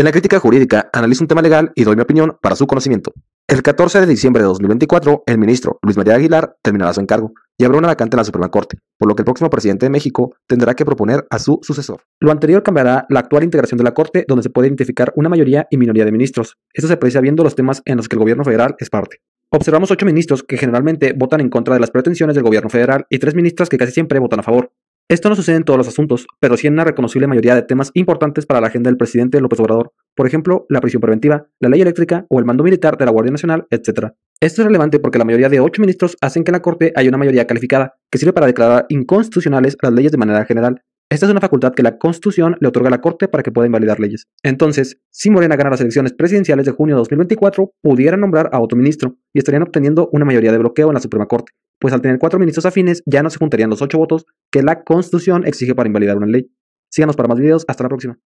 En la crítica jurídica analizo un tema legal y doy mi opinión para su conocimiento. El 14 de diciembre de 2024, el ministro Luis María Aguilar terminará su encargo y habrá una vacante en la Suprema Corte, por lo que el próximo presidente de México tendrá que proponer a su sucesor. Lo anterior cambiará la actual integración de la Corte, donde se puede identificar una mayoría y minoría de ministros. Esto se aprecia viendo los temas en los que el gobierno federal es parte. Observamos ocho ministros que generalmente votan en contra de las pretensiones del gobierno federal y tres ministras que casi siempre votan a favor. Esto no sucede en todos los asuntos, pero sí en una reconocible mayoría de temas importantes para la agenda del presidente López Obrador, por ejemplo, la prisión preventiva, la ley eléctrica o el mando militar de la Guardia Nacional, etc. Esto es relevante porque la mayoría de ocho ministros hacen que en la Corte haya una mayoría calificada, que sirve para declarar inconstitucionales las leyes de manera general. Esta es una facultad que la Constitución le otorga a la Corte para que pueda invalidar leyes. Entonces, si Morena gana las elecciones presidenciales de junio de 2024, pudiera nombrar a otro ministro, y estarían obteniendo una mayoría de bloqueo en la Suprema Corte, pues al tener cuatro ministros afines ya no se juntarían los ocho votos que la Constitución exige para invalidar una ley. Síganos para más videos, hasta la próxima.